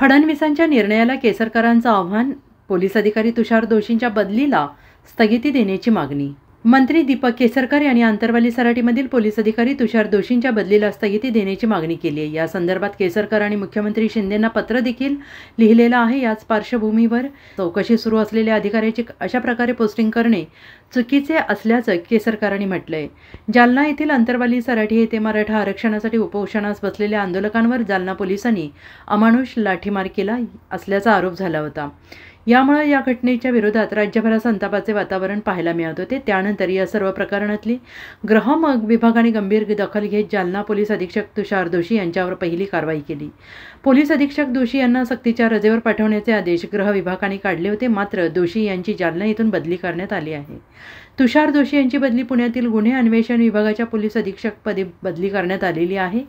फडणवीसांच्या निर्णयाला केसरकरांचं आव्हान पोलीस अधिकारी तुषार दोषींच्या बदलीला स्थगिती देण्याची मागणी मंत्री दीपक केसरकर यांनी आंतरवाली सराटीमधील पोलीस अधिकारी तुषार दोषींच्या बदलीला स्थगिती देण्याची मागणी केली आहे या संदर्भात केसरकर आणि मुख्यमंत्री शिंदेना पत्र देखील लिहिलेलं आहे याच पार्श्वभूमीवर चौकशी सुरू असलेल्या अधिकाऱ्याची अशा प्रकारे पोस्टिंग करणे चुकीचे असल्याचं केसरकरांनी म्हटलंय जालना येथील आंतरवाली सराठी येथे मराठा आरक्षणासाठी उपोषणास बसलेल्या आंदोलकांवर जालना पोलिसांनी अमानुष लाठीमार केला असल्याचा आरोप झाला होता यामुळे या घटनेच्या विरोधात राज्यभरात संतापाचे वातावरण पाहायला मिळत होते त्यानंतर या सर्व प्रकरणातली ग्रह विभागाने गंभीर दखल घेत जालना पोलीस अधीक्षक तुषार दोषी यांच्यावर पहिली कारवाई केली पोलीस अधीक्षक दोषी यांना सक्तीच्या रजेवर पाठवण्याचे आदेश गृह विभागाने काढले होते मात्र दोषी यांची जालना येथून बदली करण्यात आली आहे तुषार जोशी यांची बदली पुण्यातील गुन्हे अन्वेषण विभागाच्या पोलीस अधीक्षक पदी बदली करण्यात आलेली आहे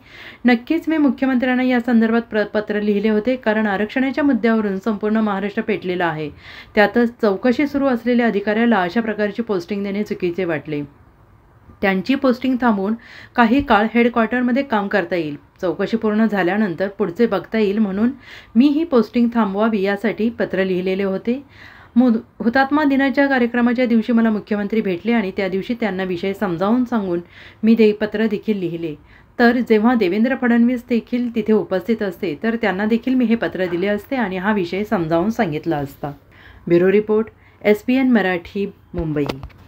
नक्कीच मी मुख्यमंत्र्यांना या संदर्भात पत्र लिहिले होते कारण आरक्षणाच्या मुद्द्यावरून संपूर्ण महाराष्ट्र पेटलेला आहे त्यातच चौकशी सुरू असलेल्या अधिकाऱ्याला अशा प्रकारची पोस्टिंग देणे चुकीचे वाटले त्यांची पोस्टिंग थांबवून काही काळ हेडक्वार्टरमध्ये काम करता येईल चौकशी पूर्ण झाल्यानंतर पुढचे बघता येईल म्हणून मी ही पोस्टिंग थांबवावी यासाठी पत्र लिहिलेले होते मुद हुतात्मा दिनाच्या कार्यक्रमाच्या दिवशी मला मुख्यमंत्री भेटले आणि त्या दिवशी त्यांना विषय समजावून सांगून मी दे पत्र देखील लिहिले तर जेव्हा देवेंद्र फडणवीस देखील तिथे उपस्थित असते तर त्यांना देखील मी हे पत्र दिले असते आणि हा विषय समजावून सांगितला असता bureau report S P N Marathi Mumbai